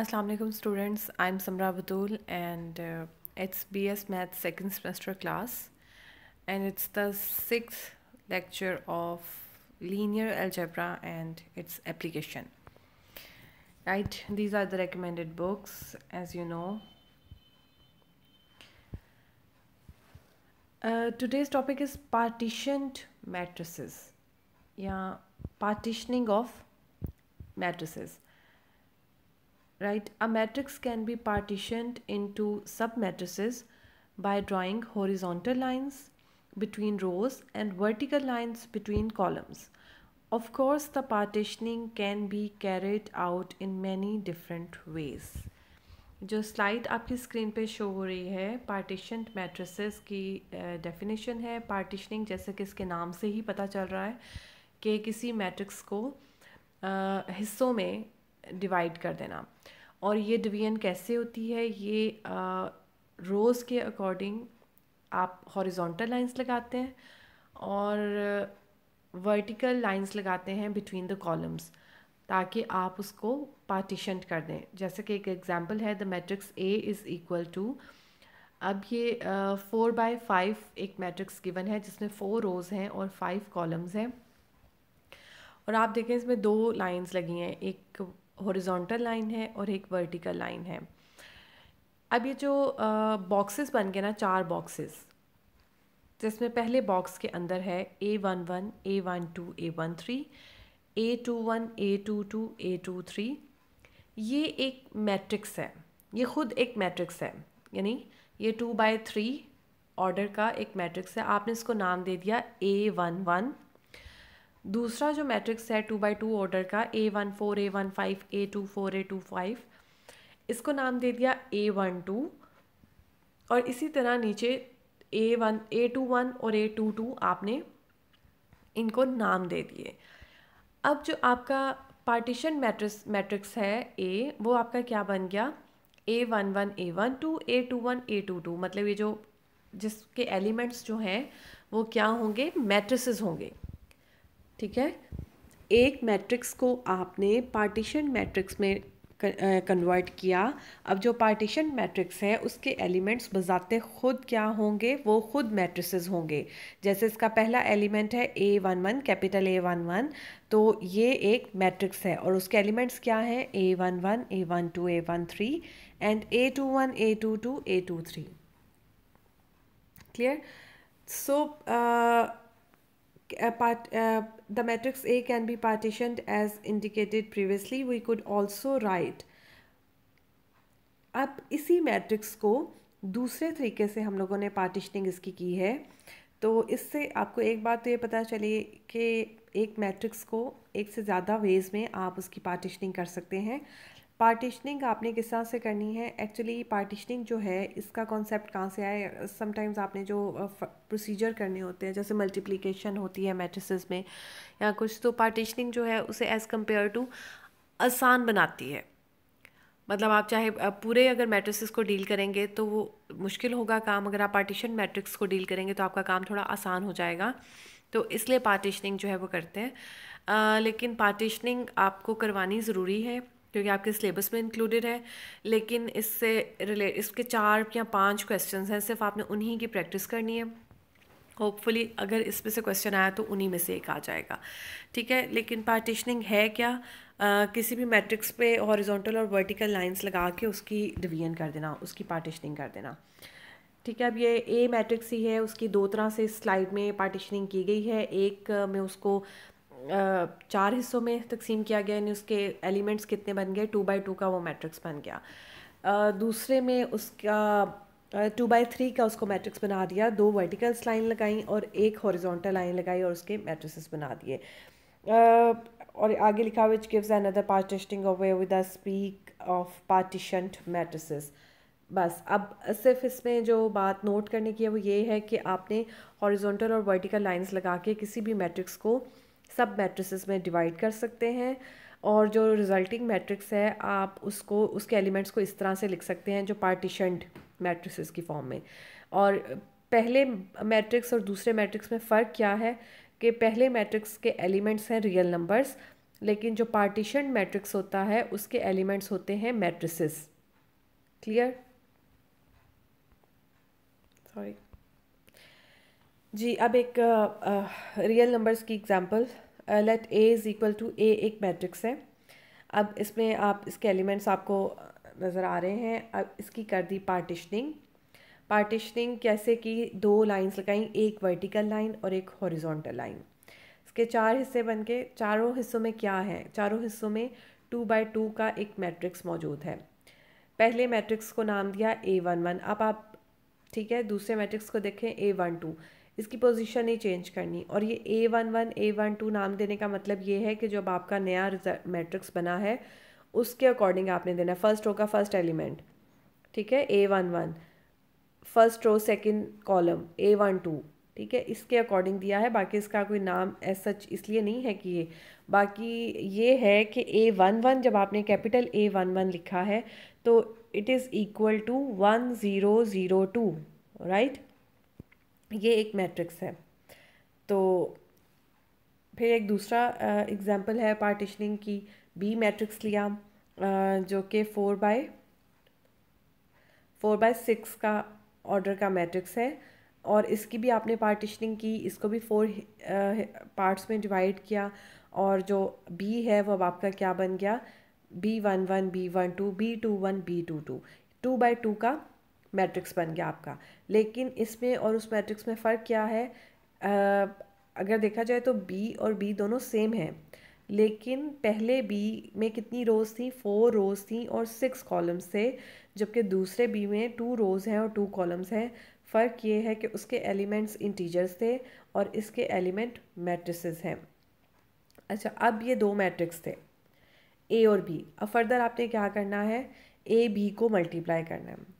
Assalamualaikum students, I'm Samra Batul and uh, it's BS Math second semester class and it's the sixth lecture of linear algebra and its application. Right, these are the recommended books as you know. Uh, today's topic is partitioned matrices. Yeah, partitioning of matrices. right a matrix can be partitioned into sub matrices by drawing horizontal lines between rows and vertical lines between columns of course the partitioning can be carried out in many different ways जो slide आपकी screen पे show हो रही है partition matrices की definition है partitioning जैसे कि इसके नाम से ही पता चल रहा है कि किसी मैट्रिक्स को हिस्सों में डिवाइड कर देना और ये डिवीजन कैसे होती है ये रोज़ के अकॉर्डिंग आप हॉरिजॉन्टल लाइंस लगाते हैं और वर्टिकल लाइंस लगाते हैं बिटवीन द कॉलम्स ताकि आप उसको पार्टीशन कर दें जैसे कि एक एग्जांपल है the matrix A is equal to अब ये फोर बाय फाइव एक मैट्रिक्स गिवन है जिसमें फोर रोज़ हैं और फाइव कॉलम्स हैं और आप देखें इसमें दो लाइंस लगी हैं एक हॉरिजॉन्टल लाइन है और एक वर्टिकल लाइन है अब ये जो बॉक्सेस बन गए ना चार बॉक्सेस जिसमें पहले बॉक्स के अंदर है A one one A one two A one three A two one A two two A two three ये एक मैट्रिक्स है ये खुद एक मैट्रिक्स है यानी ये टू बाय थ्री ऑर्डर का एक मैट्रिक्स है आपने इसको नाम दे दिया ए वन वन दूसरा जो मैट्रिक्स है टू बाई टू ऑर्डर का A one four A one five A two four A two five इसको नाम दे दिया ए वन टू और इसी तरह नीचे A one A two one और ए टू टू आपने इनको नाम दे दिए अब जो आपका पार्टीशन मैट्रिक्स मैट्रिक्स है ए वो आपका क्या बन गया A one one A one two A two one A two two मतलब ये जो जिसके एलिमेंट्स जो हैं वो क्या होंगे मैट्रिसेस होंगे ठीक है एक मैट्रिक्स को आपने पार्टीशन मैट्रिक्स में कन्वर्ट किया अब जो पार्टीशन मैट्रिक्स है उसके एलिमेंट्स बजाते खुद क्या होंगे वो खुद मैट्रिसेस होंगे जैसे इसका पहला एलिमेंट है A one one capital A one one तो ये एक मैट्रिक्स है और उसके एलिमेंट्स क्या हैं A one one A one two A one three and A two one A two two A two three clear so the matrix A can be partitioned as indicated previously. We could also write. अब इसी matrix को दूसरे तरीके से हम लोगों ने partitioning इसकी की है तो इससे आपको एक बात तो ये पता चले कि एक मैट्रिक्स को एक से ज़्यादा वेज में आप उसकी पार्टिशनिंग कर सकते हैं पार्टिशनिंग आपने किस तरह से करनी है एक्चुअली पार्टिशनिंग जो है इसका कॉन्सेप्ट कहाँ से आया समटाइम्स आपने जो प्रोसीजर करने होते हैं जैसे मल्टीप्लिकेशन होती है मैट्रिसेस में या कुछ तो पार्टिशनिंग जो है उसे एज़ कम्पेयर टू आसान बनाती है मतलब आप चाहे पूरे अगर मैट्रिसेस को डील करेंगे तो वो मुश्किल होगा काम अगर आप पार्टीशन मैट्रिक्स को डील करेंगे तो आपका काम थोड़ा आसान हो जाएगा तो इसलिए पार्टीशनिंग जो है वो करते हैं आ, लेकिन पार्टीशनिंग आपको करवानी ज़रूरी है क्योंकि आपके सिलेबस में इंक्लूडेड है लेकिन इससे रिले इसके चार या पांच क्वेश्चंस हैं सिर्फ आपने उन्हीं की प्रैक्टिस करनी है होपफुली अगर इसमें से क्वेश्चन आया तो उन्हीं में से एक आ जाएगा ठीक है लेकिन पार्टिशनिंग है क्या आ, किसी भी मैट्रिक्स पे हॉरिजॉन्टल और वर्टिकल लाइंस लगा के उसकी डिवीजन कर देना उसकी पार्टिशनिंग कर देना ठीक है अब ये ए मैट्रिक्स ही है उसकी दो तरह से स्लाइड में पार्टिशनिंग की गई है एक में उसको चार हिस्सों में तकसीम किया गया यानी उसके एलिमेंट्स कितने बन गए टू बाई टू का वो मैट्रिक्स बन गया दूसरे में उसका टू बाई थ्री का उसको मैट्रिक्स बना दिया दो वर्टिकल्स लाइन लगाई और एक हॉरिजॉन्टल लाइन लगाई और उसके मैट्रिसेस बना दिए और आगे लिखा which gives another partitioning away with a speak of partitioned matrices बस अब सिर्फ इसमें जो बात नोट करने की है वो ये है कि आपने हॉरिजॉन्टल और वर्टिकल लाइंस लगा के किसी भी मैट्रिक्स को सब मैट्रिसेस में डिवाइड कर सकते हैं और जो रिजल्टिंग मैट्रिक्स है आप उसको उसके एलिमेंट्स को इस तरह से लिख सकते हैं जो पार्टीशनड मैट्रिसेस की फॉर्म में और पहले मैट्रिक्स और दूसरे मैट्रिक्स में फ़र्क क्या है कि पहले मैट्रिक्स के एलिमेंट्स हैं रियल नंबर्स लेकिन जो पार्टीशन मैट्रिक्स होता है उसके एलिमेंट्स होते हैं मैट्रिसेस क्लियर सॉरी जी अब एक रियल नंबर्स की example let A is equal to A एक मैट्रिक्स है अब इसमें आप इसके एलिमेंट्स आपको नज़र आ रहे हैं अब इसकी कर दी पार्टिशनिंग पार्टिशनिंग कैसे कि दो लाइंस लगाई एक वर्टिकल लाइन और एक हॉरिजॉन्टल लाइन इसके चार हिस्से बन के चारों हिस्सों में क्या है चारों हिस्सों में टू बाई टू का एक मैट्रिक्स मौजूद है पहले मैट्रिक्स को नाम दिया ए वन वन अब आप ठीक है दूसरे मैट्रिक्स को देखें ए वन टू इसकी पोजीशन ही चेंज करनी और ये A one one A one two नाम देने का मतलब ये है कि जब आपका नया मैट्रिक्स बना है उसके अकॉर्डिंग आपने देना फर्स्ट रो का फर्स्ट एलिमेंट ठीक है A one one first row second column A one two ठीक है इसके अकॉर्डिंग दिया है बाकी इसका कोई नाम एस सच इसलिए नहीं है कि ये बाकी ये है कि ए वन वन जब आपने कैपिटल ए वन वन लिखा है तो it is equal to one zero zero two right ये एक मैट्रिक्स है तो फिर एक दूसरा एग्ज़ाम्पल है पार्टिशनिंग की बी मैट्रिक्स लिया जो कि four by four by six का ऑर्डर का मैट्रिक्स है और इसकी भी आपने पार्टिशनिंग की इसको भी फोर पार्ट्स में डिवाइड किया और जो बी है वो अब आपका क्या बन गया B one one B one two B two one B two two two by two का मैट्रिक्स बन गया आपका लेकिन इसमें और उस मैट्रिक्स में फ़र्क क्या है आ, अगर देखा जाए तो बी और बी दोनों सेम हैं लेकिन पहले बी में कितनी रोज़ थी फोर रोज़ थी और सिक्स कॉलम्स थे जबकि दूसरे बी में टू रोज़ हैं और टू कॉलम्स हैं फ़र्क ये है कि उसके एलिमेंट्स इंटीजर्स थे और इसके एलिमेंट मैट्रिसेस हैं अच्छा अब ये दो मैट्रिक्स थे ए और बी अब फर्दर आपने क्या करना है ए बी को मल्टीप्लाई करना है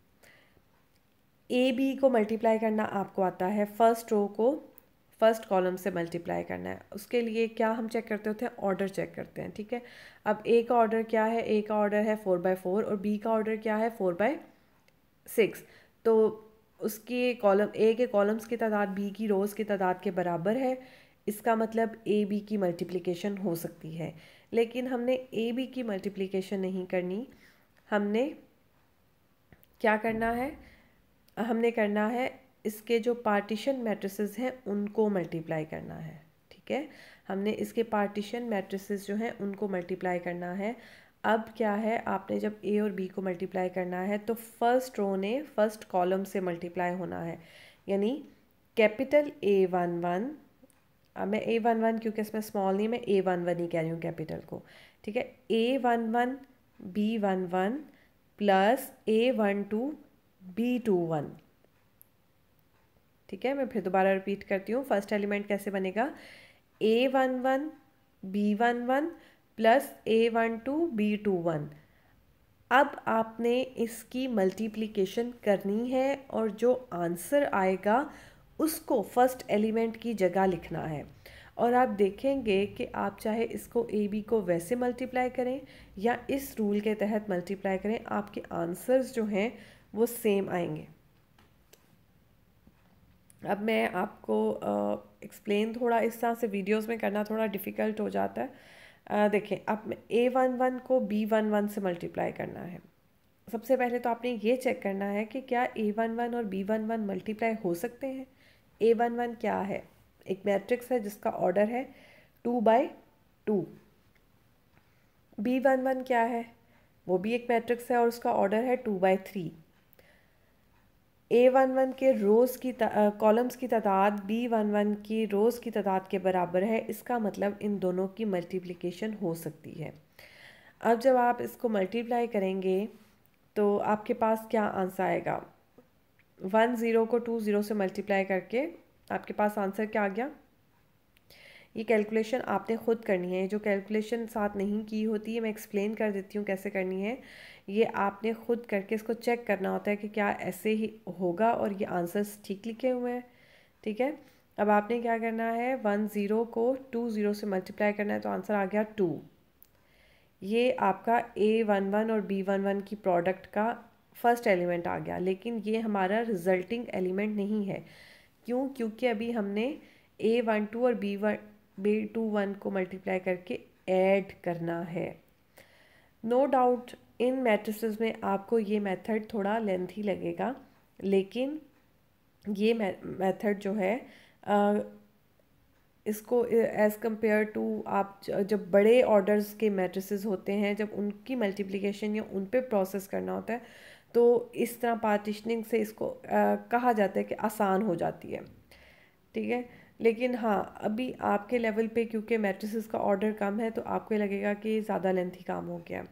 ए बी को मल्टीप्लाई करना आपको आता है फर्स्ट रो को फर्स्ट कॉलम से मल्टीप्लाई करना है उसके लिए क्या हम चेक करते होते हैं ऑर्डर चेक करते हैं ठीक है अब ए का ऑर्डर क्या है ए का ऑर्डर है फोर बाय फोर और बी का ऑर्डर क्या है फोर बाय सिक्स तो उसके कॉलम ए के कॉलम्स की तादाद बी की रोज़ की तादाद के बराबर है इसका मतलब ए बी की मल्टीप्लिकेशन हो सकती है लेकिन हमने ए बी की मल्टीप्लिकेशन नहीं करनी हमने क्या करना है हमने करना है इसके जो पार्टीशन मैट्रिसेस हैं उनको मल्टीप्लाई करना है ठीक है हमने इसके पार्टीशन मैट्रिसेस जो हैं उनको मल्टीप्लाई करना है अब क्या है आपने जब ए और बी को मल्टीप्लाई करना है तो फर्स्ट रो ने फर्स्ट कॉलम से मल्टीप्लाई होना है यानी कैपिटल ए वन वन अब मैं ए वन वन क्योंकि इसमें स्मॉल नहीं मैं ए वन वन ही कह रही हूँ कैपिटल को ठीक है A one one B one one plus A one two B two one ठीक है मैं फिर दोबारा रिपीट करती हूँ फर्स्ट एलिमेंट कैसे बनेगा A one one B one one plus A one two B two one अब आपने इसकी मल्टीप्लीकेशन करनी है और जो आंसर आएगा उसको फर्स्ट एलिमेंट की जगह लिखना है और आप देखेंगे कि आप चाहे इसको ए बी को वैसे मल्टीप्लाई करें या इस रूल के तहत मल्टीप्लाई करें आपके आंसर्स जो हैं वो सेम आएंगे अब मैं आपको एक्सप्लेन थोड़ा इस तरह से वीडियोस में करना थोड़ा डिफ़िकल्ट हो जाता है uh, देखें अब ए वन वन को बी वन वन से मल्टीप्लाई करना है सबसे पहले तो आपने ये चेक करना है कि क्या ए वन वन और बी वन वन मल्टीप्लाई हो सकते हैं ए वन वन क्या है एक मैट्रिक्स है जिसका ऑर्डर है two by two B one one क्या है वो भी एक मैट्रिक्स है और उसका ऑर्डर है two by three A one one के रोज़ की कॉलम्स की तादाद बी वन वन की रोज़ की तादाद के बराबर है इसका मतलब इन दोनों की मल्टीप्लिकेशन हो सकती है अब जब आप इसको मल्टीप्लाई करेंगे तो आपके पास क्या आंसर आएगा वन ज़ीरो को टू ज़ीरो से मल्टीप्लाई करके आपके पास आंसर क्या आ गया ये कैलकुलेशन आपने खुद करनी है जो कैलकुलेशन साथ नहीं की होती है मैं एक्सप्लेन कर देती हूँ कैसे करनी है ये आपने खुद करके इसको चेक करना होता है कि क्या ऐसे ही होगा और ये आंसर्स ठीक लिखे हुए हैं ठीक है अब आपने क्या करना है वन ज़ीरो को टू ज़ीरो से मल्टीप्लाई करना है तो आंसर आ गया टू ये आपका ए वन वन और बी वन वन की प्रोडक्ट का फर्स्ट एलिमेंट आ गया लेकिन ये हमारा रिजल्टिंग एलिमेंट नहीं है क्यों क्योंकि अभी हमने ए वन टू और B one B two one को मल्टीप्लाई करके ऐड करना है नो no डाउट इन मैट्रिस में आपको ये मेथड थोड़ा लेंथी लगेगा लेकिन ये मेथड जो है आ, इसको एज़ कम्पेयर टू आप जब बड़े ऑर्डर्स के मैट्रिसेस होते हैं जब उनकी मल्टीप्लिकेशन या उन पर प्रोसेस करना होता है तो इस तरह पार्टिशनिंग से इसको आ, कहा जाता है कि आसान हो जाती है ठीक है लेकिन हाँ अभी आपके लेवल पे क्योंकि मैट्रिसेस का ऑर्डर कम है तो आपको लगेगा कि ज़्यादा लेंथी काम हो गया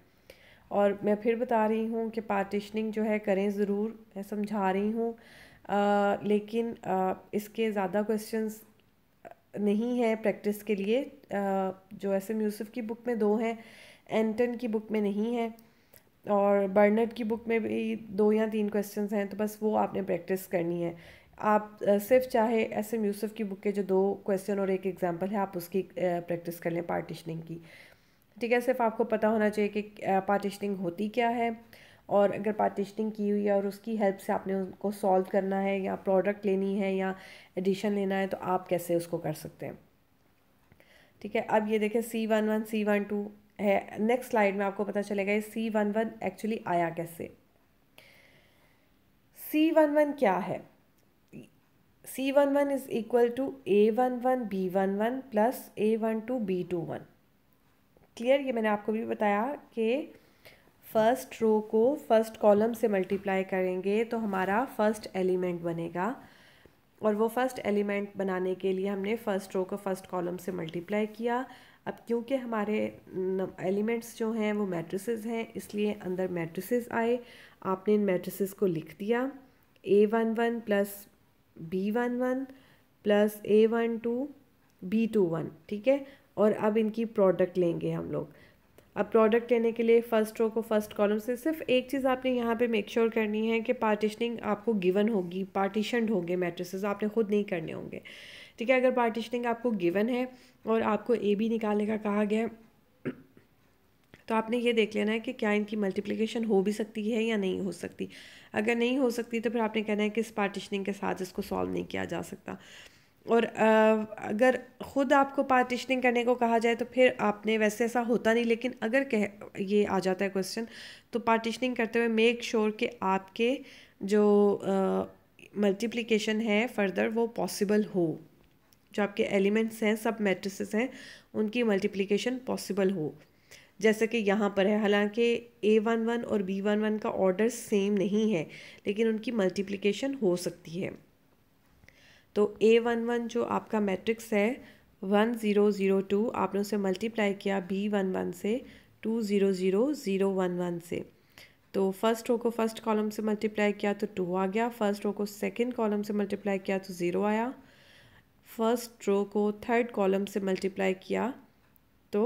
और मैं फिर बता रही हूँ कि पार्टिशनिंग जो है करें ज़रूर मैं समझा रही हूँ लेकिन आ, इसके ज़्यादा क्वेश्चंस नहीं है प्रैक्टिस के लिए आ, जो एस एम यूसुफ की बुक में दो हैं एंटन की बुक में नहीं है और बर्नट की बुक में भी दो या तीन क्वेश्चन हैं तो बस वो आपने प्रैक्टिस करनी है आप सिर्फ चाहे एस एम यूसुफ की बुक के जो दो क्वेश्चन और एक एग्ज़ाम्पल है आप उसकी प्रैक्टिस कर लें पार्टिशनिंग की ठीक है सिर्फ आपको पता होना चाहिए कि पार्टिशनिंग होती क्या है और अगर पार्टिशनिंग की हुई है और उसकी हेल्प से आपने उनको सॉल्व करना है या प्रोडक्ट लेनी है या एडिशन लेना है तो आप कैसे उसको कर सकते हैं ठीक है अब ये देखें C one one C one two है नेक्स्ट स्लाइड में आपको पता चलेगा ये सी वन वन एक्चुअली आया कैसे सी वन वन क्या है C one one is equal to A one one B one one plus A one two B two one clear ये मैंने आपको भी बताया कि फर्स्ट रो को फर्स्ट कॉलम से मल्टीप्लाई करेंगे तो हमारा फर्स्ट एलिमेंट बनेगा और वो फर्स्ट एलिमेंट बनाने के लिए हमने फर्स्ट रो को फर्स्ट कॉलम से मल्टीप्लाई किया अब क्योंकि हमारे एलिमेंट्स जो हैं वो मैट्रिसेस हैं इसलिए अंदर मैट्रिसेस आए आपने इन मैट्रिसेस को लिख दिया A one one plus B one one plus A one two B two one ठीक है और अब इनकी प्रोडक्ट लेंगे हम लोग अब प्रोडक्ट लेने के लिए फर्स्ट रो को फर्स्ट कॉलम से सिर्फ एक चीज़ आपने यहाँ पे मेक श्योर sure करनी है कि पार्टिशनिंग आपको गिवन होगी पार्टीशनड होंगे मैट्रिसेस आपने खुद नहीं करने होंगे ठीक है अगर पार्टिशनिंग आपको गिवन है और आपको ए बी निकालने का कहा गया तो आपने ये देख लेना है कि क्या इनकी मल्टीप्लिकेशन हो भी सकती है या नहीं हो सकती अगर नहीं हो सकती तो फिर आपने कहना है कि इस पार्टिशनिंग के साथ इसको सॉल्व नहीं किया जा सकता और अगर ख़ुद आपको पार्टिशनिंग करने को कहा जाए तो फिर आपने वैसे ऐसा होता नहीं लेकिन अगर कह ये आ जाता है क्वेश्चन तो पार्टिशनिंग करते हुए मेक श्योर sure कि आपके जो मल्टीप्लिकेशन है फर्दर वो पॉसिबल हो जो आपके एलिमेंट्स हैं सब मैट्रिसेस हैं उनकी मल्टीप्लिकेशन पॉसिबल हो जैसे कि यहाँ पर है हालांकि ए वन वन और बी वन वन का ऑर्डर सेम नहीं है लेकिन उनकी मल्टीप्लिकेशन हो सकती है तो ए वन वन जो आपका मैट्रिक्स है वन ज़ीरो ज़ीरो टू आपने उसे मल्टीप्लाई किया बी वन वन से two zero zero zero one one से तो फर्स्ट रो को फर्स्ट कॉलम से मल्टीप्लाई किया तो टू आ गया फर्स्ट रो को सेकेंड कॉलम से मल्टीप्लाई किया तो ज़ीरो आया फर्स्ट रो को थर्ड कॉलम से मल्टीप्लाई किया तो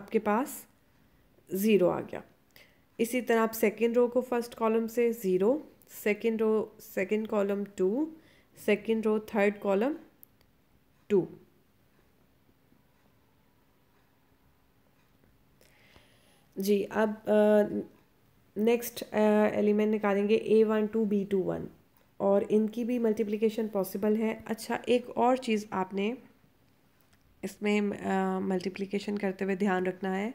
आपके पास ज़ीरो आ गया इसी तरह आप सेकेंड रो को फर्स्ट कॉलम से zero second row second column two second row third column two जी अब नेक्स्ट एलिमेंट निकालेंगे A one two B two one और इनकी भी मल्टीप्लिकेशन पॉसिबल है अच्छा एक और चीज़ आपने इसमें मल्टीप्लिकेशन करते हुए ध्यान रखना है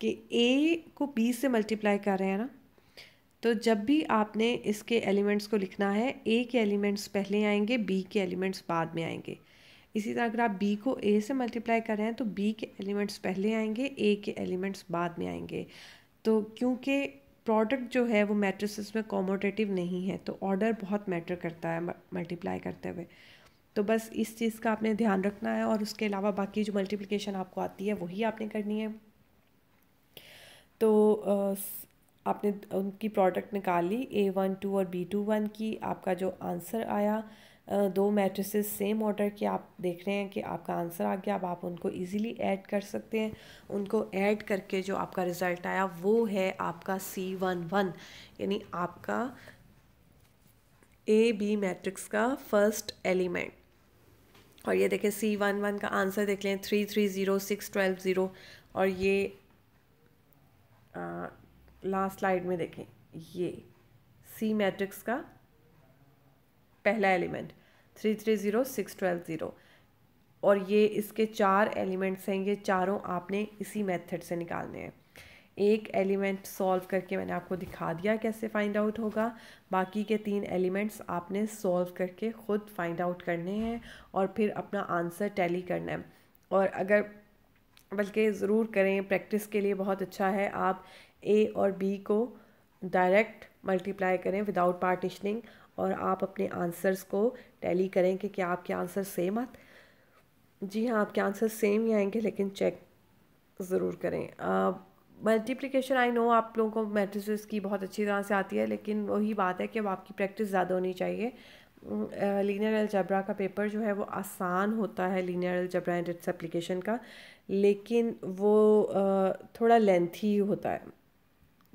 कि ए को बी से मल्टीप्लाई कर रहे हैं ना तो जब भी आपने इसके एलिमेंट्स को लिखना है ए के एलिमेंट्स पहले आएंगे बी के एलिमेंट्स बाद में आएंगे इसी तरह अगर आप बी को ए से मल्टीप्लाई कर रहे हैं तो बी के एलिमेंट्स पहले आएंगे ए के एलिमेंट्स बाद में आएंगे तो क्योंकि प्रोडक्ट जो है वो मैट्रिसेस में कॉमोटेटिव नहीं है तो ऑर्डर बहुत मैटर करता है मल्टीप्लाई करते हुए तो बस इस चीज़ का आपने ध्यान रखना है और उसके अलावा बाकी जो मल्टीप्लिकेशन आपको आती है वही आपने करनी है तो आपने उनकी प्रोडक्ट निकाली ए वन टू और बी टू वन की आपका जो आंसर आया दो मैट्रिसेस सेम ऑर्डर के आप देख रहे हैं कि आपका आंसर आ गया अब आप उनको इजीली ऐड कर सकते हैं उनको ऐड करके जो आपका रिज़ल्ट आया वो है आपका सी वन वन यानी आपका ए बी मैट्रिक्स का फर्स्ट एलिमेंट और ये देखें सी वन वन का आंसर देख लें three three zero six twelve zero और ये आ, लास्ट स्लाइड में देखें ये सी मैट्रिक्स का पहला element three three zero six twelve zero और ये इसके चार एलिमेंट्स हैं ये चारों आपने इसी मेथड से निकालने हैं एक एलिमेंट सॉल्व करके मैंने आपको दिखा दिया कैसे फाइंड आउट होगा बाकी के तीन एलिमेंट्स आपने सॉल्व करके ख़ुद फाइंड आउट करने हैं और फिर अपना आंसर टैली करना है और अगर बल्कि ज़रूर करें प्रैक्टिस के लिए बहुत अच्छा है आप ए और बी को डायरेक्ट मल्टीप्लाई करें विदाउट पार्टिशनिंग और आप अपने आंसर्स को टैली करें कि क्या आपके आंसर सेम आते जी हाँ आपके आंसर सेम ही आएंगे लेकिन चेक ज़रूर करें मल्टीप्लिकेशन आई नो आप लोगों को मैट्रिसेस की बहुत अच्छी तरह से आती है लेकिन वही बात है कि अब आपकी प्रैक्टिस ज़्यादा होनी चाहिए लीनियर जबरा का पेपर जो है वो आसान होता है linear algebra and its application का लेकिन वो uh, थोड़ा लेंथी होता है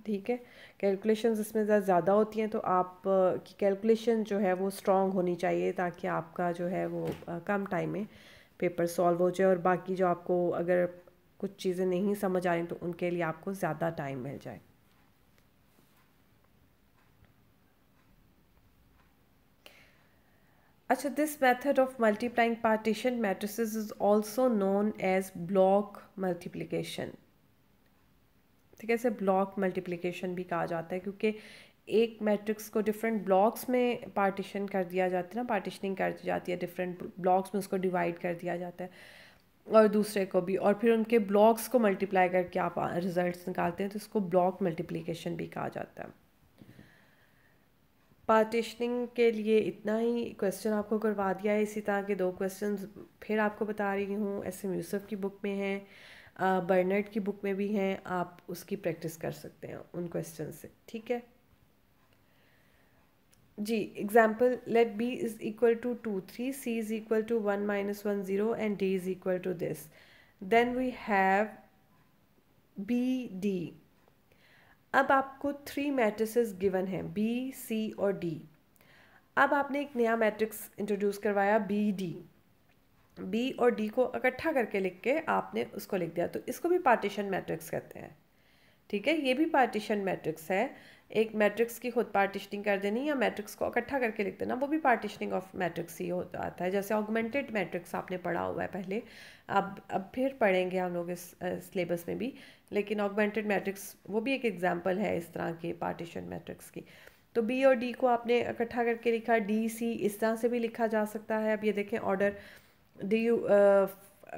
ठीक है कैलकुलेशंस इसमें ज़्यादा होती हैं तो आप की कैलकुलेशन जो है वो स्ट्रॉन्ग होनी चाहिए ताकि आपका जो है वो कम टाइम में पेपर सॉल्व हो जाए और बाकी जो आपको अगर कुछ चीज़ें नहीं समझ आ रही तो उनके लिए आपको ज़्यादा टाइम मिल जाए अच्छा this method of multiplying partition matrices is also known as block multiplication ठीक है इसे ब्लॉक मल्टीप्लिकेशन भी कहा जाता है क्योंकि एक मैट्रिक्स को डिफरेंट ब्लॉक्स में पार्टीशन कर दिया जाता है ना पार्टीशनिंग कर दी जाती है डिफरेंट ब्लॉक्स में उसको डिवाइड कर दिया जाता है और दूसरे को भी और फिर उनके ब्लॉक्स को मल्टीप्लाई करके आप रिजल्ट्स निकालते हैं तो इसको ब्लॉक मल्टीप्लिकेशन भी कहा जाता है पार्टीशनिंग के लिए इतना ही क्वेश्चन आपको करवा दिया है इसी तरह के दो क्वेश्चन फिर आपको बता रही हूँ एस एम यूसुफ की बुक में हैं बर्नर्ड की बुक में भी हैं आप उसकी प्रैक्टिस कर सकते हैं उन क्वेश्चन से ठीक है जी example let B is equal to two three C is equal to one minus one zero and D is equal to this then we have B D अब आपको थ्री मैट्रिसेस गिवन हैं B C और D अब आपने एक नया matrix introduce करवाया B D B और डी को इकट्ठा करके लिख के आपने उसको लिख दिया तो इसको भी पार्टीशन मैट्रिक्स कहते हैं ठीक है ये भी पार्टीशन मैट्रिक्स है एक मैट्रिक्स की खुद पार्टिशनिंग कर देनी या मैट्रिक्स को इकट्ठा करके लिख देना वो भी पार्टिशनिंग ऑफ मैट्रिक्स ही होता आता है जैसे ऑगमेंटेड मैट्रिक्स आपने पढ़ा हुआ है पहले अब अब फिर पढ़ेंगे हम लोग इस सिलेबस में भी लेकिन ऑगमेंटेड मैट्रिक्स वो भी एक एग्जाम्पल है इस तरह के पार्टीशन मैट्रिक्स की तो बी और डी को आपने इकट्ठा करके लिखा डी सी इस तरह से भी लिखा जा सकता है अब ये देखें order D you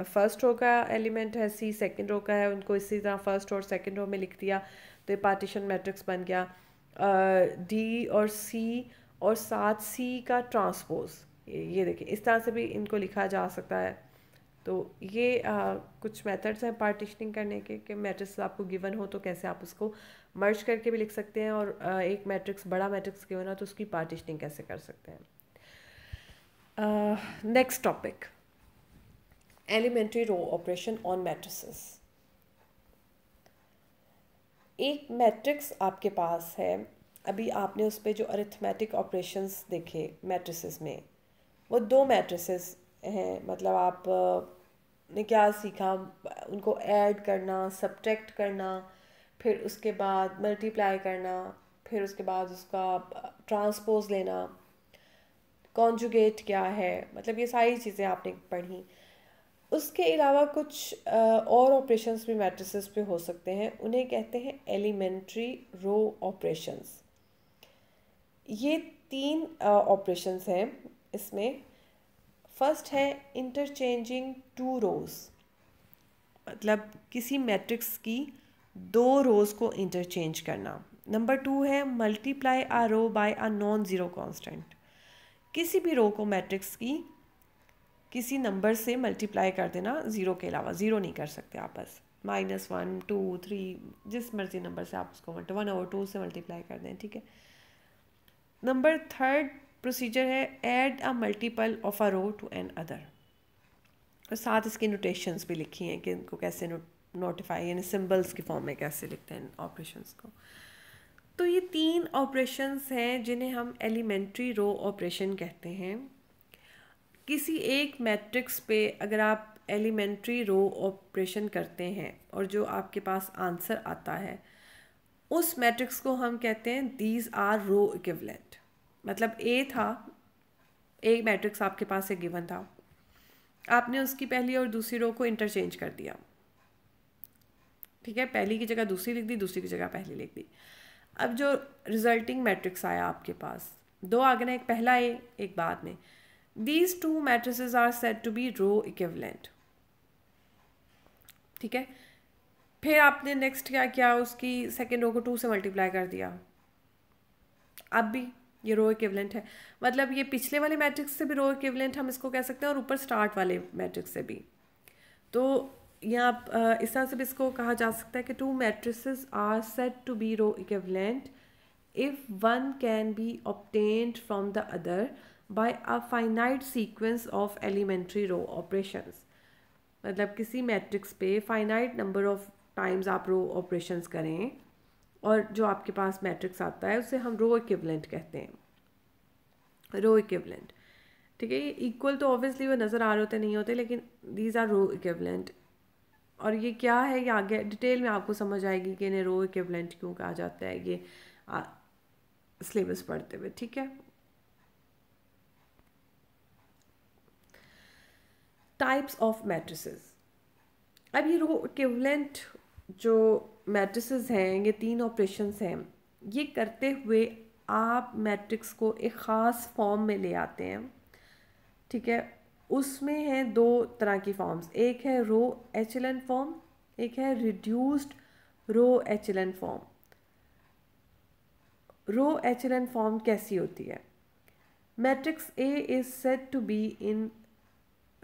first row का एलिमेंट है सी सेकेंड रो का है उनको इसी तरह फर्स्ट और सेकेंड रो में लिख दिया तो ये पार्टीशन मैट्रिक्स बन गया डी uh, और सी और साथ सी का ट्रांसपोज ये देखिए इस तरह से भी इनको लिखा जा सकता है तो ये आ, uh, कुछ मेथड्स हैं पार्टिशनिंग करने के कि मैट्रिक्स आपको गिवन हो तो कैसे आप उसको मर्ज करके भी लिख सकते हैं और आ, uh, एक मैट्रिक्स बड़ा मैट्रिक्स गिवन हो तो उसकी पार्टिशनिंग कैसे कर सकते हैं next uh, topic elementary row operation on matrices एक मैट्रिक्स आपके पास है अभी आपने उस पर जो अरिथमेटिक ऑपरेशंस देखे मैट्रिसेस में वो दो मैट्रिसेस हैं मतलब आप ने क्या सीखा उनको ऐड करना सब्ट्रैक्ट करना फिर उसके बाद मल्टीप्लाई करना फिर उसके बाद उसका ट्रांसपोज लेना कॉन्जुगेट क्या है मतलब ये सारी चीज़ें आपने पढ़ी उसके अलावा कुछ और ऑपरेशंस भी मैट्रिसेस पे हो सकते हैं उन्हें कहते हैं एलिमेंट्री रो ऑपरेशंस ये तीन ऑपरेशंस हैं इसमें फर्स्ट है इंटरचेंजिंग टू रोज़ मतलब किसी मैट्रिक्स की दो रोज़ को इंटरचेंज करना नंबर टू है multiply a row by a non zero constant किसी भी रो को मैट्रिक्स की किसी नंबर से मल्टीप्लाई कर देना ज़ीरो के अलावा ज़ीरो नहीं कर सकते आपस माइनस वन टू थ्री जिस मर्जी नंबर से आप उसको मल्टी वन और टू से मल्टीप्लाई कर दें ठीक है नंबर थर्ड प्रोसीजर है add a multiple of a row to another और साथ इसकी नोटेशंस भी लिखी हैं कि इनको कैसे नोटिफाई यानी सिम्बल्स के फॉर्म में कैसे लिखते हैं ऑपरेशंस को तो ये तीन ऑपरेशंस हैं जिन्हें हम एलिमेंट्री रो ऑपरेशन कहते हैं किसी एक मैट्रिक्स पे अगर आप एलिमेंट्री रो ऑपरेशन करते हैं और जो आपके पास आंसर आता है उस मैट्रिक्स को हम कहते हैं दीज आर रो इक्विवेलेंट मतलब ए था एक मैट्रिक्स आपके पास एक गिवन था आपने उसकी पहली और दूसरी रो को इंटरचेंज कर दिया ठीक है पहली की जगह दूसरी लिख दी दूसरी की जगह पहली लिख दी अब जो रिजल्टिंग मैट्रिक्स आया आपके पास दो आ गए एक पहला ए एक बाद में these two matrices are said to be row equivalent ठीक है फिर आपने नेक्स्ट क्या किया उसकी सेकेंड रो को टू से मल्टीप्लाई कर दिया अब भी ये रो इक्विवेलेंट है मतलब ये पिछले वाले मैट्रिक्स से भी रो इक्विवेलेंट हम इसको कह सकते हैं और ऊपर स्टार्ट वाले मैट्रिक्स से भी तो यहाँ इस तरह से भी इसको कहा जा सकता है कि two matrices are set to be row equivalent if one can be obtained from the other by a finite sequence of elementary row operations मतलब किसी मैट्रिक्स पे फाइनाइट नंबर ऑफ टाइम्स आप रो ऑपरेशंस करें और जो आपके पास मैट्रिक्स आता है उसे हम रो इक्विवेलेंट कहते हैं रो इक्विवेलेंट ठीक है ये इक्वल तो ऑब्वियसली वो नज़र आ रहे होते नहीं होते लेकिन दीज आर रो इक्विवेलेंट और ये क्या है ये आगे डिटेल में आपको समझ आएगी कि इन्हें रो इक्विवेलेंट क्यों कहा जाता है ये सिलेबस पढ़ते हुए ठीक है टाइप्स ऑफ मैट्रिसेस अब ये रो इक्वलेंट जो मैट्रिसेस हैं ये तीन ऑपरेशंस हैं ये करते हुए आप मैट्रिक्स को एक ख़ास फॉर्म में ले आते हैं ठीक है उसमें हैं दो तरह की फॉर्म्स एक है रो एच एल फॉर्म एक है reduced row echelon form row echelon form कैसी होती है matrix A is set to be in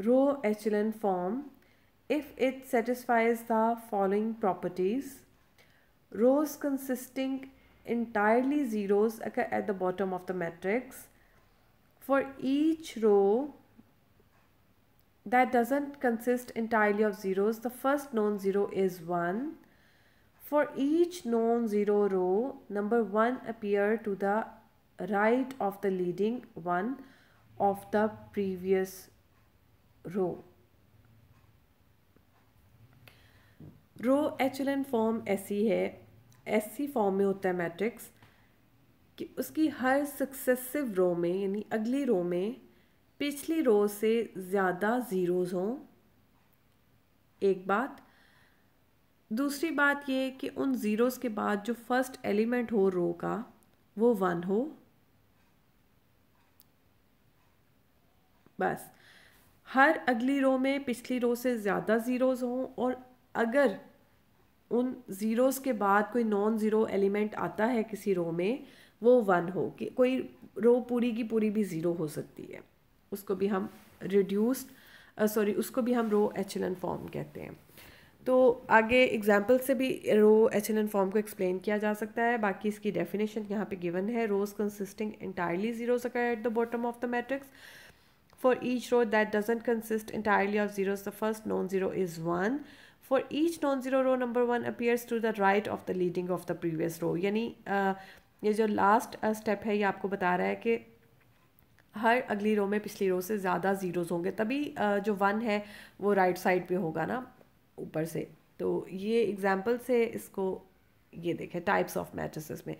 row echelon form if it satisfies the following properties. Rows consisting entirely zeros occur at the bottom of the matrix. For each row that doesn't consist entirely of zeros, the first non-zero is 1. For each non-zero row, number 1 appear to the right of the leading one of the previous row row echelon form ऐसी है ऐसी form में होता है matrix कि उसकी हर successive रो में यानी अगली रो में पिछली रो से ज़्यादा ज़ीरोज़ हों एक बात दूसरी बात ये कि उन ज़ीरोज़ के बाद जो फर्स्ट एलिमेंट हो रो का वो वन हो बस हर अगली रो में पिछली रो से ज़्यादा ज़ीरोज़ हों और अगर उन ज़ीरोज़ के बाद कोई नॉन ज़ीरो एलिमेंट आता है किसी रो में वो वन हो कि कोई रो पूरी की पूरी भी ज़ीरो हो सकती है उसको भी हम रिड्यूस्ड सॉरी उसको भी हम रो एचलन फॉर्म कहते हैं तो आगे एग्जाम्पल से भी रो एचलन फॉर्म को एक्सप्लेन किया जा सकता है बाकी इसकी डेफिनेशन यहाँ पे गिवन है rows consisting entirely zeros occur at the bottom of the matrix For each row that doesn't consist entirely of zeros, the first non zero is 1. For each non-zero row, number 1 appears to the right of the leading of the previous row. यानी ये जो last step है ये आपको बता रहा है कि हर अगली रो में पिछली रो से ज़्यादा ज़ीरोज़ होंगे तभी जो वन है वो राइट साइड पे होगा ना ऊपर से तो ये एग्जाम्पल से इसको ये देखें टाइप्स ऑफ मैट्रिसेस में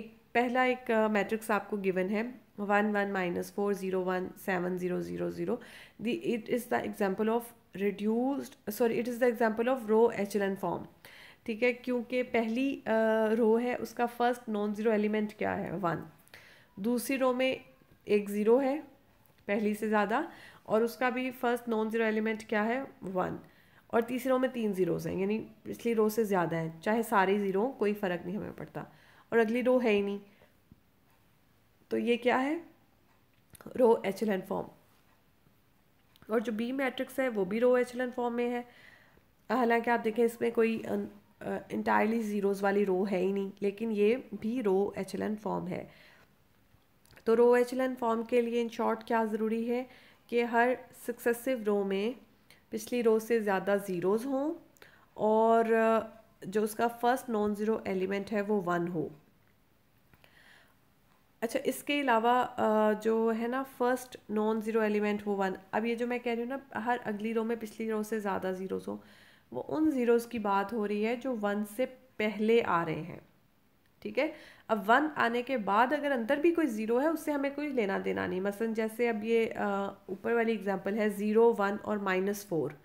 एक पहला एक मैट्रिक्स आपको गिवन है one one minus four zero one seven zero zero zero the it is the example of reduced sorry it is the example of row एन फॉर्म ठीक है क्योंकि पहली रो है उसका फर्स्ट नॉन ज़ीरो एलिमेंट क्या है वन दूसरी रो में एक ज़ीरो है पहली से ज़्यादा और उसका भी फर्स्ट नॉन ज़ीरो एलिमेंट क्या है वन और तीसरी रो में तीन ज़ीरोज़ हैं यानी पिछली रो से ज़्यादा हैं चाहे सारे ज़ीरो कोई फ़र्क नहीं हमें पड़ता और अगली रो है ही नहीं तो ये क्या है row echelon form और जो बी मैट्रिक्स है वो भी row echelon form में है हालांकि आप देखें इसमें कोई इंटायरली ज़ीरोज़ वाली रो है ही नहीं लेकिन ये भी row echelon form है तो row echelon form के लिए इन शॉर्ट क्या ज़रूरी है कि हर सक्सेसिव रो में पिछली रो से ज़्यादा ज़ीरोज़ हों और जो उसका फर्स्ट नॉन ज़ीरो एलिमेंट है वो वन हो अच्छा इसके अलावा जो है ना फर्स्ट नॉन ज़ीरो एलिमेंट हो वन अब ये जो मैं कह रही हूँ ना हर अगली रो में पिछली रो से ज़्यादा जीरोज हो वो उन ज़ीरोज़ की बात हो रही है जो वन से पहले आ रहे हैं ठीक है अब वन आने के बाद अगर अंदर भी कोई ज़ीरो है उससे हमें कोई लेना देना नहीं मसलन जैसे अब ये ऊपर वाली एग्जांपल है ज़ीरो वन और minus four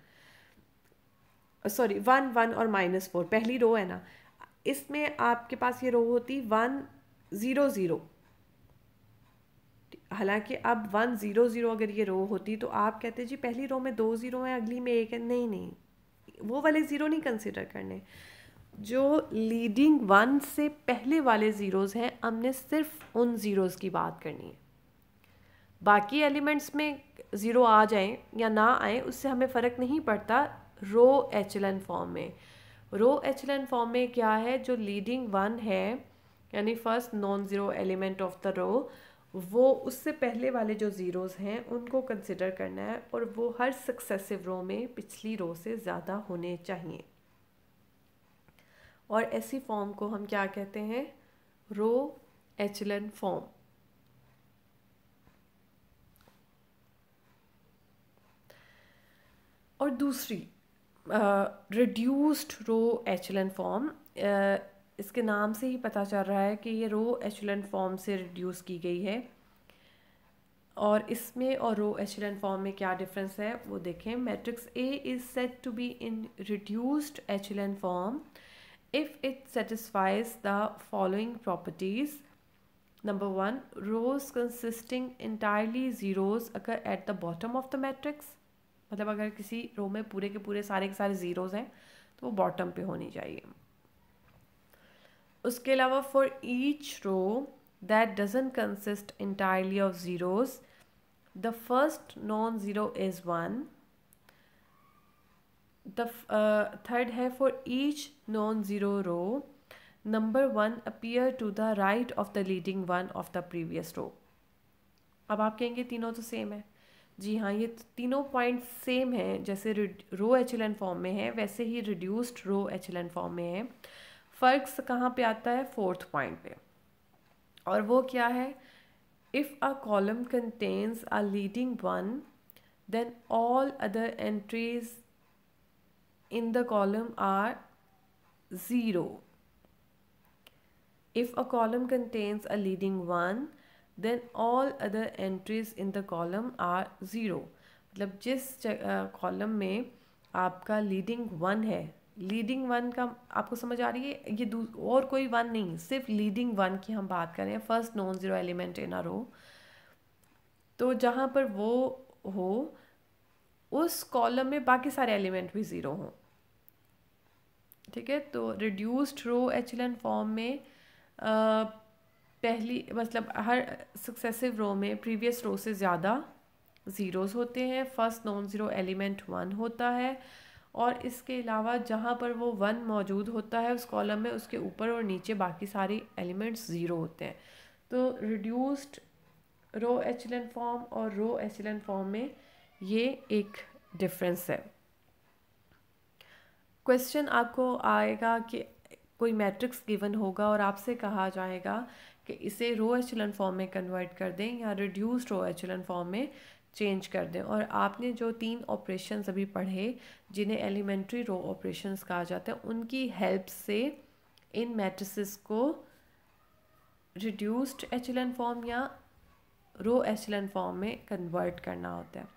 sorry one one और माइनस फोर पहली रो है ना इसमें आपके पास ये रो होती वन ज़ीरो ज़ीरो हालांकि अब वन ज़ीरो ज़ीरो अगर ये रो होती तो आप कहते जी पहली रो में दो ज़ीरो हैं अगली में एक है नहीं नहीं वो वाले ज़ीरो नहीं कंसिडर करने जो लीडिंग वन से पहले वाले ज़ीरोज़ हैं हमने सिर्फ उन ज़ीरोज़ की बात करनी है बाकी एलिमेंट्स में ज़ीरो आ जाएं या ना आए उससे हमें फ़र्क नहीं पड़ता रो एचलन फॉर्म में रो एचलन फॉर्म में क्या है जो लीडिंग वन है यानी first non zero element of the row वो उससे पहले वाले जो ज़ीरोज़ हैं उनको कंसिडर करना है और वो हर सक्सेसिव रो में पिछली रो से ज़्यादा होने चाहिए और ऐसी फॉर्म को हम क्या कहते हैं रो एचलन फॉर्म और दूसरी रिड्यूस्ड रो एचलन फॉर्म इसके नाम से ही पता चल रहा है कि ये रो एचलन फॉर्म से रिड्यूस की गई है और इसमें और रो एचलन फॉर्म में क्या डिफरेंस है वो देखें matrix A is set to be in reduced echelon form if it satisfies the following properties number one rows consisting entirely zeros occur at the bottom of the matrix मतलब अगर किसी रो में पूरे के पूरे सारे के सारे ज़ीरोज हैं तो वो बॉटम पे होनी चाहिए उसके अलावा for each row that doesn't consist entirely of zeros the first non zero is one the third है for each non zero row number one appear to the right of the leading one of the previous row अब आप कहेंगे तीनों तो same है जी हाँ ये तीनों पॉइंट सेम है जैसे row echelon form में है वैसे ही reduced row echelon form में है फ़र्क कहाँ पे आता है फोर्थ पॉइंट पे और वो क्या है if a column contains a leading one then all other entries in the column are zero if a column contains a leading one then all other entries in the column are zero मतलब जिस column में आपका leading one है leading one का आपको समझ आ रही है ये और कोई वन नहीं सिर्फ लीडिंग वन की हम बात कर रहे हैं first non zero element in a row तो जहाँ पर वो हो उस कॉलम में बाकी सारे एलिमेंट भी ज़ीरो हों ठीक है तो रिड्यूस्ड रो एच फॉर्म में आ, पहली मतलब हर सक्सेसिव रो में प्रीवियस रो से ज़्यादा ज़ीरोज़ होते हैं first non zero element one होता है और इसके अलावा जहाँ पर वो वन मौजूद होता है उस कॉलम में उसके ऊपर और नीचे बाकी सारे एलिमेंट्स ज़ीरो होते हैं तो रिड्यूस्ड रो एचलन फॉर्म और रो एचलन फॉर्म में ये एक डिफरेंस है क्वेश्चन आपको आएगा कि कोई मैट्रिक्स गिवन होगा और आपसे कहा जाएगा कि इसे रो एचुलन फॉर्म में कन्वर्ट कर दें या रिड्यूस्ड रो एचुलन फॉर्म में चेंज कर दें और आपने जो तीन ऑपरेशन अभी पढ़े जिन्हें एलिमेंट्री रो ऑपरेशन कहा जाता है उनकी हेल्प से इन मैट्रिसेस को रिड्यूस्ड एचलन फॉर्म या रो एचलन फॉर्म में कन्वर्ट करना होता है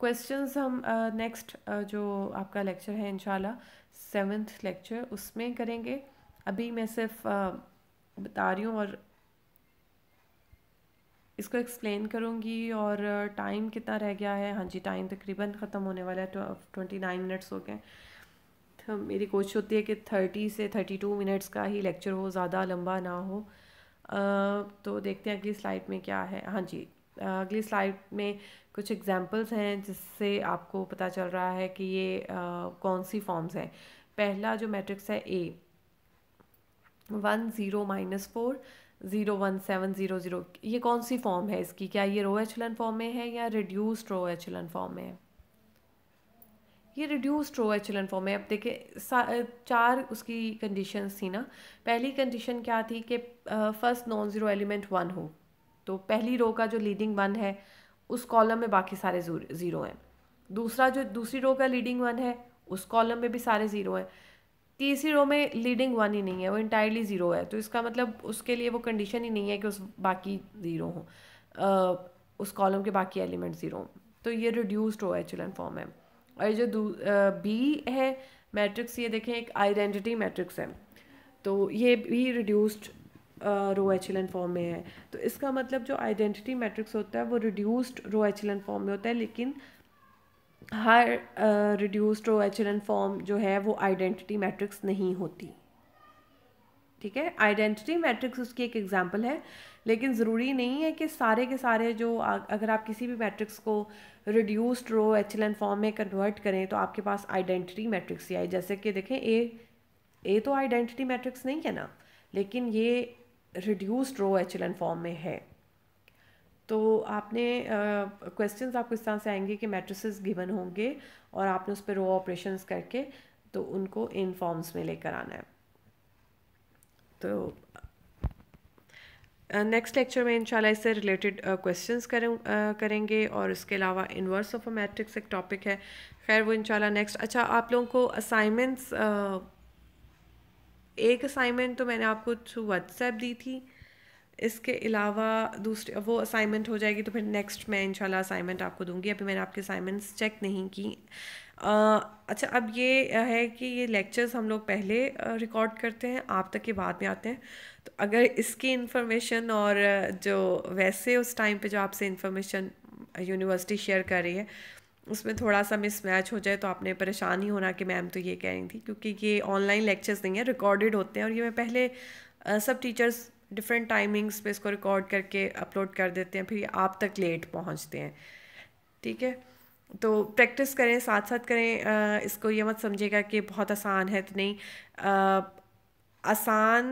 क्वेश्चंस हम नेक्स्ट uh, uh, जो आपका लेक्चर है इन सेवेंथ लेक्चर उसमें करेंगे अभी मैं सिर्फ uh, बता रही हूँ और इसको एक्सप्लेन करूँगी और टाइम uh, कितना रह गया है हाँ जी टाइम तकरीबन ख़त्म होने वाला है ट्वेंटी नाइन मिनट्स हो गए तो मेरी कोशिश होती है कि थर्टी से थर्टी टू मिनट्स का ही लेक्चर हो ज़्यादा लंबा ना हो तो देखते हैं अगली स्लाइड में क्या है हाँ जी अगली स्लाइड में कुछ एग्जांपल्स हैं जिससे आपको पता चल रहा है कि ये कौन सी फॉर्म्स हैं पहला जो मैट्रिक्स है A one zero minus four zero one seven zero zero ये कौन सी फॉर्म है इसकी क्या ये रो एचलन फॉर्म में है या रिड्यूस्ड रो एचलन फॉर्म में है ये रिड्यूस्ड रो एचलन फॉर्म है अब देखिए चार उसकी कंडीशन थी ना पहली कंडीशन क्या थी कि first non zero element one हो तो पहली रो का जो लीडिंग वन है उस कॉलम में बाकी सारे ज़ीरो हैं दूसरा जो दूसरी रो का लीडिंग वन है उस कॉलम में भी सारे ज़ीरो हैं कि इसी रो में लीडिंग वन ही नहीं है वो इंटायरली ज़ीरो है तो इसका मतलब उसके लिए वो कंडीशन ही नहीं है कि उस बाकी ज़ीरो हों उस कॉलम के बाकी एलिमेंट ज़ीरो हों तो ये रिड्यूस्ड रो एचुलन फॉर्म है और ये जो बी है मैट्रिक्स ये देखें एक आइडेंटिटी मैट्रिक्स है तो ये भी रिड्यूस्ड रो एचलन फॉर्म में है तो इसका मतलब जो आइडेंटिटी मैट्रिक्स होता है वो रिड्यूस्ड रो एचलन फॉर्म में होता है लेकिन हर रिड्यूस्ड एच फॉर्म जो है वो आइडेंटिटी मैट्रिक्स नहीं होती ठीक है आइडेंटिटी मैट्रिक्स उसकी एक एग्जाम्पल है लेकिन ज़रूरी नहीं है कि सारे के सारे जो अगर आप किसी भी मैट्रिक्स को reduced row echelon form में कन्वर्ट करें तो आपके पास आइडेंटिटी मैट्रिक्स ही आए जैसे कि देखें ए ए तो आइडेंटिटी मैट्रिक्स नहीं है ना लेकिन ये reduced row echelon form में है तो आपने क्वेश्चन uh, आपको इस तरह से आएंगे कि मेट्रिस गिवन होंगे और आपने उस पर रो ऑपरेशन करके तो उनको इन फॉर्म्स में लेकर आना है तो नेक्स्ट लेक्चर में इंशाल्लाह इससे रिलेटेड क्वेश्चंस करें करेंगे और इसके अलावा इनवर्स ऑफ अ मैट्रिक्स एक टॉपिक है खैर वो इंशाल्लाह नेक्स्ट अच्छा आप लोगों को असाइनमेंट्स uh, एक असाइनमेंट तो मैंने आपको थ्रू व्हाट्सएप दी थी इसके अलावा दूसरी वो असाइनमेंट हो जाएगी तो फिर नेक्स्ट मैं इंशाल्लाह असाइनमेंट आपको दूंगी अभी मैंने आपके असाइनमेंट्स चेक नहीं की आ, अच्छा अब ये है कि ये लेक्चर्स हम लोग पहले रिकॉर्ड करते हैं आप तक के बाद में आते हैं तो अगर इसकी इन्फॉर्मेशन और जो वैसे उस टाइम पे जो आपसे इन्फॉर्मेशन यूनिवर्सिटी शेयर कर रही है उसमें थोड़ा सा मिसमैच हो जाए तो आपने परेशान ही होना कि मैम तो ये कह रही थी क्योंकि ये ऑनलाइन लेक्चर्स नहीं है रिकॉर्डेड होते हैं और ये मैं पहले सब टीचर्स डिफरेंट टाइमिंग्स पे इसको रिकॉर्ड करके अपलोड कर देते हैं फिर ये आप तक लेट पहुंचते हैं ठीक है तो प्रैक्टिस करें साथ साथ करें आ, इसको ये मत समझेगा कि बहुत आसान है तो नहीं आ, आसान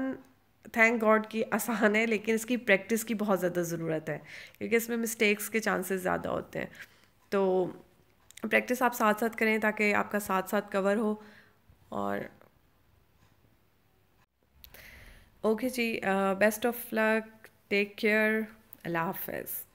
थैंक गॉड कि आसान है लेकिन इसकी प्रैक्टिस की बहुत ज़्यादा ज़रूरत है क्योंकि इसमें मिस्टेक्स के चांसेस ज़्यादा होते हैं तो प्रैक्टिस आप साथ साथ करें ताकि आपका साथ साथ कवर हो और ओके जी best of luck take care Allah half